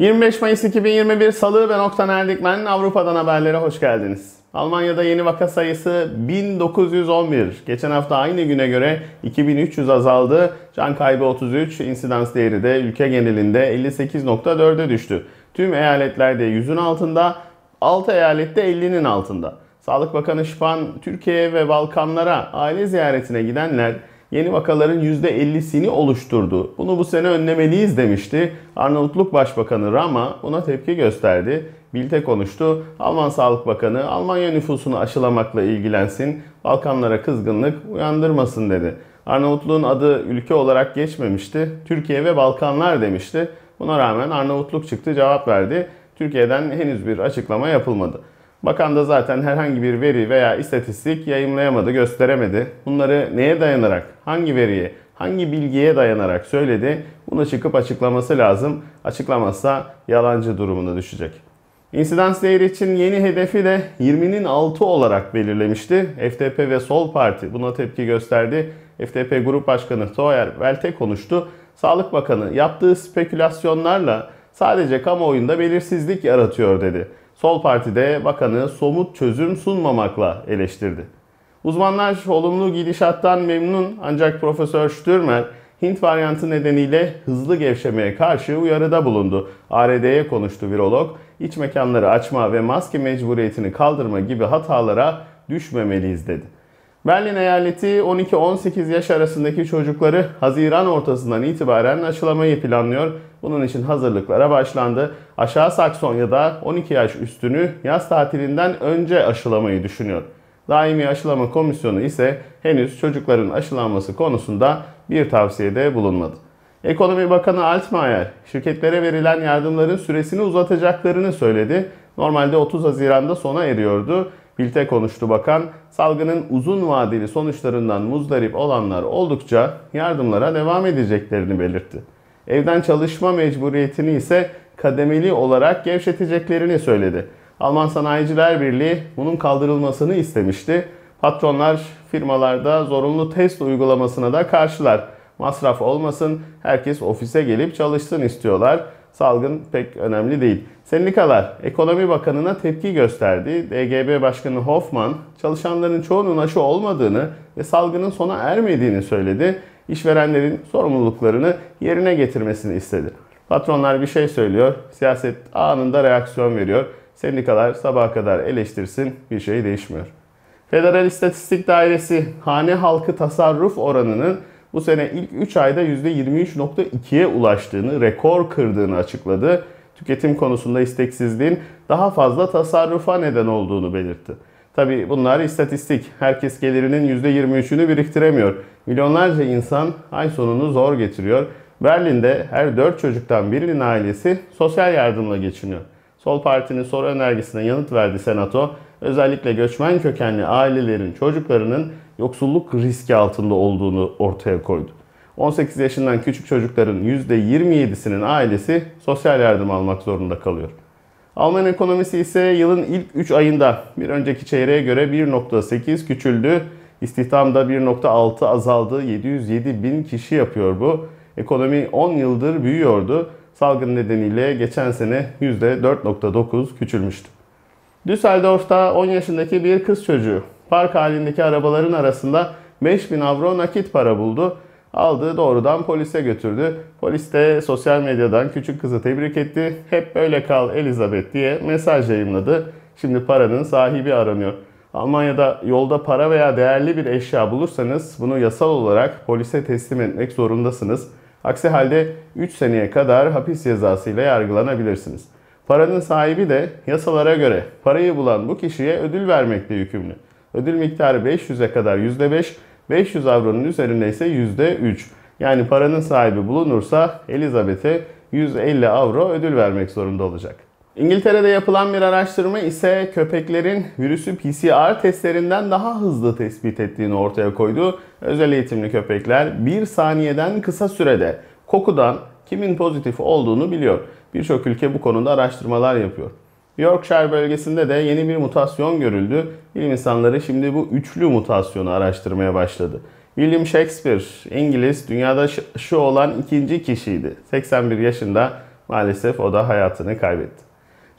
25 Mayıs 2021 Salı ben Oktan Erdikmen. Avrupa'dan haberlere hoş geldiniz. Almanya'da yeni vaka sayısı 1911. Geçen hafta aynı güne göre 2300 azaldı. Can kaybı 33, insidans değeri de ülke genelinde 58.4'e düştü. Tüm eyaletlerde 100'ün altında, 6 eyalette 50'nin altında. Sağlık Bakanı Şpan, Türkiye ve Balkanlara aile ziyaretine gidenler yeni vakaların %50'sini oluşturdu. Bunu bu sene önlemeliyiz demişti. Arnavutluk Başbakanı Rama buna tepki gösterdi. Bilte konuştu. Alman Sağlık Bakanı Almanya nüfusunu aşılamakla ilgilensin, Balkanlara kızgınlık uyandırmasın dedi. Arnavutluğun adı ülke olarak geçmemişti. Türkiye ve Balkanlar demişti. Buna rağmen Arnavutluk çıktı cevap verdi. Türkiye'den henüz bir açıklama yapılmadı. Bakan da zaten herhangi bir veri veya istatistik yayımlayamadı, gösteremedi. Bunları neye dayanarak, hangi veriye, hangi bilgiye dayanarak söyledi? Bunu çıkıp açıklaması lazım. Açıklamazsa yalancı durumuna düşecek. İnsidans değeri için yeni hedefi de 20'nin altı olarak belirlemişti. FDP ve Sol Parti buna tepki gösterdi. FDP Grup Başkanı Toyer Velte konuştu. Sağlık Bakanı yaptığı spekülasyonlarla sadece kamuoyunda belirsizlik yaratıyor dedi. Sol Parti'de bakanı somut çözüm sunmamakla eleştirdi. Uzmanlar olumlu gidişattan memnun ancak Profesör Stürmer Hint varyantı nedeniyle hızlı gevşemeye karşı uyarıda bulundu. ARD'ye konuştu virolog. İç mekanları açma ve maske mecburiyetini kaldırma gibi hatalara düşmemeliyiz dedi. Berlin eyaleti 12-18 yaş arasındaki çocukları Haziran ortasından itibaren aşılamayı planlıyor. Bunun için hazırlıklara başlandı. Aşağı Saksonya'da 12 yaş üstünü yaz tatilinden önce aşılamayı düşünüyor. Daimi Aşılama Komisyonu ise henüz çocukların aşılanması konusunda bir tavsiyede bulunmadı. Ekonomi Bakanı Altmaier, şirketlere verilen yardımların süresini uzatacaklarını söyledi. Normalde 30 Haziran'da sona eriyordu. Bilte konuştu bakan, salgının uzun vadeli sonuçlarından muzdarip olanlar oldukça yardımlara devam edeceklerini belirtti. Evden çalışma mecburiyetini ise kademeli olarak gevşeteceklerini söyledi. Alman Sanayiciler Birliği bunun kaldırılmasını istemişti. Patronlar firmalarda zorunlu test uygulamasına da karşılar. Masraf olmasın, herkes ofise gelip çalışsın istiyorlar. Salgın pek önemli değil. Sendikalar Ekonomi Bakanı'na tepki gösterdi. DGB Başkanı Hoffman çalışanların çoğunun aşı olmadığını ve salgının sona ermediğini söyledi. İşverenlerin sorumluluklarını yerine getirmesini istedi. Patronlar bir şey söylüyor, siyaset anında reaksiyon veriyor. Sendikalar sabaha kadar eleştirsin, bir şey değişmiyor. Federal İstatistik Dairesi hane halkı tasarruf oranının bu sene ilk 3 ayda %23.2'ye ulaştığını, rekor kırdığını açıkladı. Tüketim konusunda isteksizliğin daha fazla tasarrufa neden olduğunu belirtti. Tabi bunlar istatistik. Herkes gelirinin %23'ünü biriktiremiyor. Milyonlarca insan ay sonunu zor getiriyor. Berlin'de her 4 çocuktan birinin ailesi sosyal yardımla geçiniyor. Sol Parti'nin soru önergesine yanıt verdi Senato. Özellikle göçmen kökenli ailelerin çocuklarının yoksulluk riski altında olduğunu ortaya koydu. 18 yaşından küçük çocukların %27'sinin ailesi sosyal yardım almak zorunda kalıyor. Alman ekonomisi ise yılın ilk 3 ayında bir önceki çeyreğe göre 1.8 küçüldü. İstihdamda 1.6 azaldı. 707 bin kişi yapıyor bu. Ekonomi 10 yıldır büyüyordu. Salgın nedeniyle geçen sene %4.9 küçülmüştü. Düsseldorf'ta 10 yaşındaki bir kız çocuğu park halindeki arabaların arasında 5000 avro nakit para buldu. Aldı doğrudan polise götürdü. Polis de sosyal medyadan küçük kızı tebrik etti. Hep böyle kal Elizabeth diye mesaj yayınladı. Şimdi paranın sahibi aranıyor. Almanya'da yolda para veya değerli bir eşya bulursanız bunu yasal olarak polise teslim etmek zorundasınız. Aksi halde 3 seneye kadar hapis cezasıyla yargılanabilirsiniz. Paranın sahibi de yasalara göre parayı bulan bu kişiye ödül vermekle yükümlü. Ödül miktarı 500'e kadar %5, 500 avronun üzerinde ise %3. Yani paranın sahibi bulunursa Elizabeth'e 150 avro ödül vermek zorunda olacak. İngiltere'de yapılan bir araştırma ise köpeklerin virüsü PCR testlerinden daha hızlı tespit ettiğini ortaya koydu. Özel eğitimli köpekler bir saniyeden kısa sürede kokudan kimin pozitif olduğunu biliyor. Birçok ülke bu konuda araştırmalar yapıyor. Yorkshire bölgesinde de yeni bir mutasyon görüldü. Bilim insanları şimdi bu üçlü mutasyonu araştırmaya başladı. William Shakespeare, İngiliz, dünyada şu olan ikinci kişiydi. 81 yaşında maalesef o da hayatını kaybetti.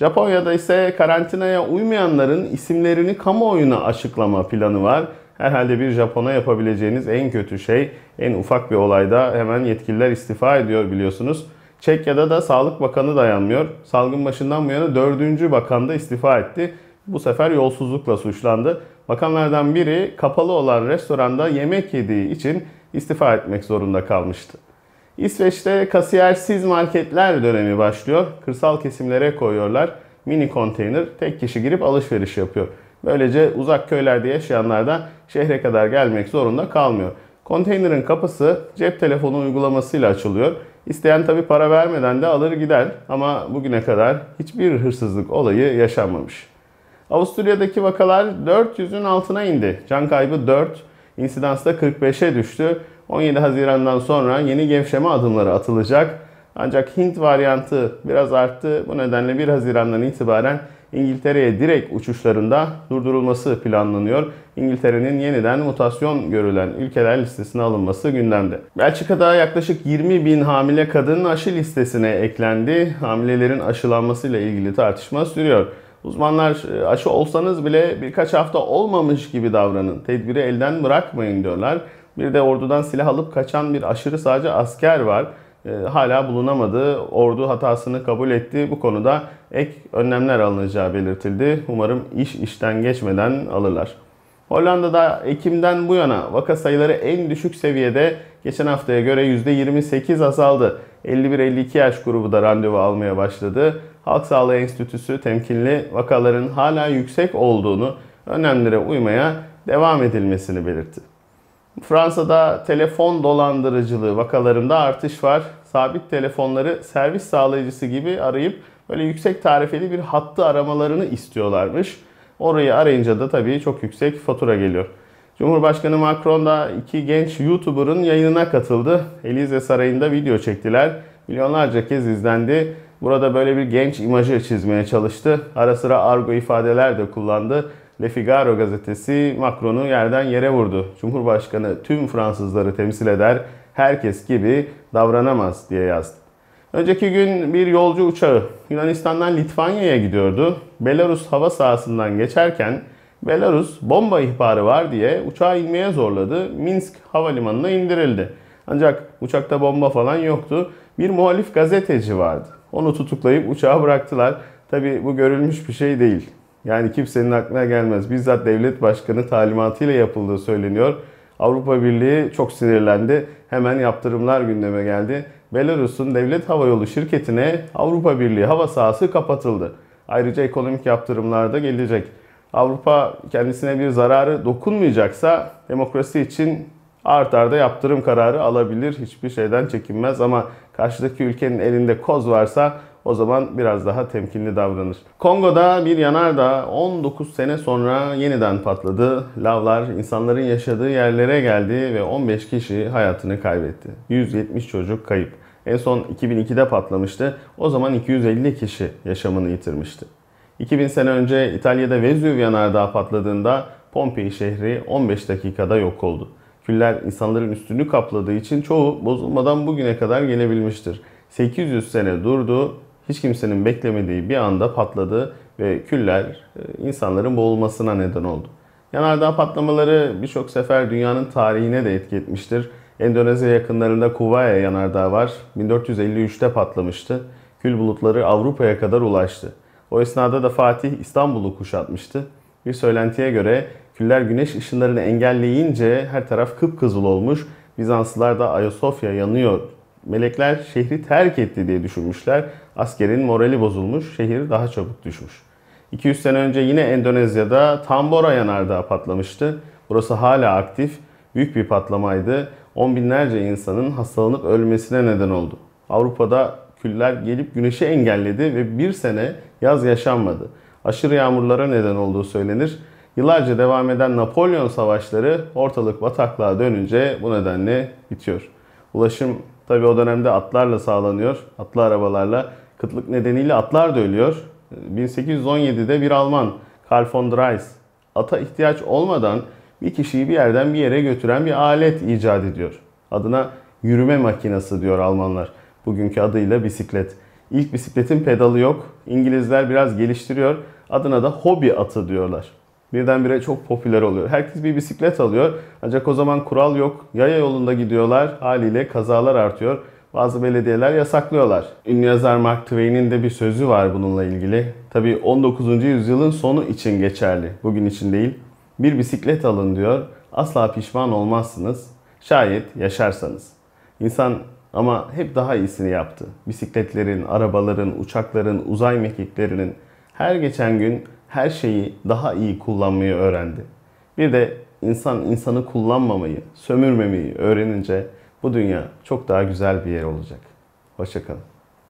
Japonya'da ise karantinaya uymayanların isimlerini kamuoyuna açıklama planı var. Herhalde bir Japon'a yapabileceğiniz en kötü şey en ufak bir olayda hemen yetkililer istifa ediyor biliyorsunuz. Çekya'da da Sağlık Bakanı dayanmıyor. Salgın başından bu yana dördüncü bakan da istifa etti. Bu sefer yolsuzlukla suçlandı. Bakanlardan biri kapalı olan restoranda yemek yediği için istifa etmek zorunda kalmıştı. İsveç'te kasiyersiz marketler dönemi başlıyor. Kırsal kesimlere koyuyorlar. Mini konteyner tek kişi girip alışveriş yapıyor. Böylece uzak köylerde yaşayanlar da şehre kadar gelmek zorunda kalmıyor. Konteynerin kapısı cep telefonu uygulamasıyla açılıyor. İsteyen tabi para vermeden de alır gider ama bugüne kadar hiçbir hırsızlık olayı yaşanmamış. Avusturya'daki vakalar 400'ün altına indi. Can kaybı 4, insidans da 45'e düştü. 17 Haziran'dan sonra yeni gevşeme adımları atılacak. Ancak Hint varyantı biraz arttı. Bu nedenle 1 Haziran'dan itibaren İngiltere'ye direkt uçuşlarında durdurulması planlanıyor. İngiltere'nin yeniden mutasyon görülen ülkeler listesine alınması gündemde. Belçika'da yaklaşık 20 bin hamile kadının aşı listesine eklendi. Hamilelerin aşılanmasıyla ilgili tartışma sürüyor. Uzmanlar ee, aşı olsanız bile birkaç hafta olmamış gibi davranın, tedbiri elden bırakmayın diyorlar. Bir de ordudan silah alıp kaçan bir aşırı sadece asker var. Ee, hala bulunamadı. Ordu hatasını kabul etti. Bu konuda ek önlemler alınacağı belirtildi. Umarım iş işten geçmeden alırlar. Hollanda'da Ekim'den bu yana vaka sayıları en düşük seviyede geçen haftaya göre %28 azaldı. 51-52 yaş grubu da randevu almaya başladı. Halk Sağlığı Enstitüsü temkinli vakaların hala yüksek olduğunu, önlemlere uymaya devam edilmesini belirtti. Fransa'da telefon dolandırıcılığı vakalarında artış var. Sabit telefonları servis sağlayıcısı gibi arayıp böyle yüksek tarifeli bir hattı aramalarını istiyorlarmış. Orayı arayınca da tabii çok yüksek fatura geliyor. Cumhurbaşkanı Macron da iki genç YouTuber'ın yayınına katıldı. Elize Sarayı'nda video çektiler. Milyonlarca kez izlendi. Burada böyle bir genç imajı çizmeye çalıştı. Ara sıra argo ifadeler de kullandı. Le Figaro gazetesi Macron'u yerden yere vurdu. Cumhurbaşkanı tüm Fransızları temsil eder, herkes gibi davranamaz diye yazdı. Önceki gün bir yolcu uçağı Yunanistan'dan Litvanya'ya gidiyordu. Belarus hava sahasından geçerken Belarus bomba ihbarı var diye uçağı inmeye zorladı. Minsk havalimanına indirildi. Ancak uçakta bomba falan yoktu. Bir muhalif gazeteci vardı. Onu tutuklayıp uçağa bıraktılar. Tabi bu görülmüş bir şey değil. Yani kimsenin aklına gelmez. Bizzat devlet başkanı talimatıyla yapıldığı söyleniyor. Avrupa Birliği çok sinirlendi. Hemen yaptırımlar gündeme geldi. Belarus'un devlet havayolu şirketine Avrupa Birliği hava sahası kapatıldı. Ayrıca ekonomik yaptırımlar da gelecek. Avrupa kendisine bir zararı dokunmayacaksa demokrasi için art arda yaptırım kararı alabilir. Hiçbir şeyden çekinmez ama karşıdaki ülkenin elinde koz varsa o zaman biraz daha temkinli davranır. Kongo'da bir yanardağ 19 sene sonra yeniden patladı. Lavlar insanların yaşadığı yerlere geldi ve 15 kişi hayatını kaybetti. 170 çocuk kayıp. En son 2002'de patlamıştı. O zaman 250 kişi yaşamını yitirmişti. 2000 sene önce İtalya'da Vesuv yanardağı patladığında Pompei şehri 15 dakikada yok oldu. Küller insanların üstünü kapladığı için çoğu bozulmadan bugüne kadar gelebilmiştir. 800 sene durdu hiç kimsenin beklemediği bir anda patladı ve küller e, insanların boğulmasına neden oldu. Yanardağ patlamaları birçok sefer dünyanın tarihine de etki etmiştir. Endonezya yakınlarında Kuvaya yanardağ var. 1453'te patlamıştı. Kül bulutları Avrupa'ya kadar ulaştı. O esnada da Fatih İstanbul'u kuşatmıştı. Bir söylentiye göre küller güneş ışınlarını engelleyince her taraf kıpkızıl olmuş. Bizanslılar da Ayasofya yanıyor melekler şehri terk etti diye düşünmüşler. Askerin morali bozulmuş, şehir daha çabuk düşmüş. 200 sene önce yine Endonezya'da Tambora yanardağı patlamıştı. Burası hala aktif, büyük bir patlamaydı. On binlerce insanın hastalanıp ölmesine neden oldu. Avrupa'da küller gelip güneşi engelledi ve bir sene yaz yaşanmadı. Aşırı yağmurlara neden olduğu söylenir. Yıllarca devam eden Napolyon savaşları ortalık bataklığa dönünce bu nedenle bitiyor. Ulaşım tabi o dönemde atlarla sağlanıyor, atlı arabalarla Kıtlık nedeniyle atlar da ölüyor. 1817'de ee, bir Alman Karl von Dreis ata ihtiyaç olmadan bir kişiyi bir yerden bir yere götüren bir alet icat ediyor. Adına yürüme makinesi diyor Almanlar. Bugünkü adıyla bisiklet. İlk bisikletin pedalı yok. İngilizler biraz geliştiriyor. Adına da hobi atı diyorlar. Birdenbire çok popüler oluyor. Herkes bir bisiklet alıyor. Ancak o zaman kural yok. Yaya yolunda gidiyorlar. Haliyle kazalar artıyor bazı belediyeler yasaklıyorlar. Ünlü yazar Mark Twain'in de bir sözü var bununla ilgili. Tabii 19. yüzyılın sonu için geçerli. Bugün için değil. Bir bisiklet alın diyor. Asla pişman olmazsınız. Şayet yaşarsanız. İnsan ama hep daha iyisini yaptı. Bisikletlerin, arabaların, uçakların, uzay mekiklerinin her geçen gün her şeyi daha iyi kullanmayı öğrendi. Bir de insan insanı kullanmamayı, sömürmemeyi öğrenince bu dünya çok daha güzel bir yer olacak. Hoşçakalın.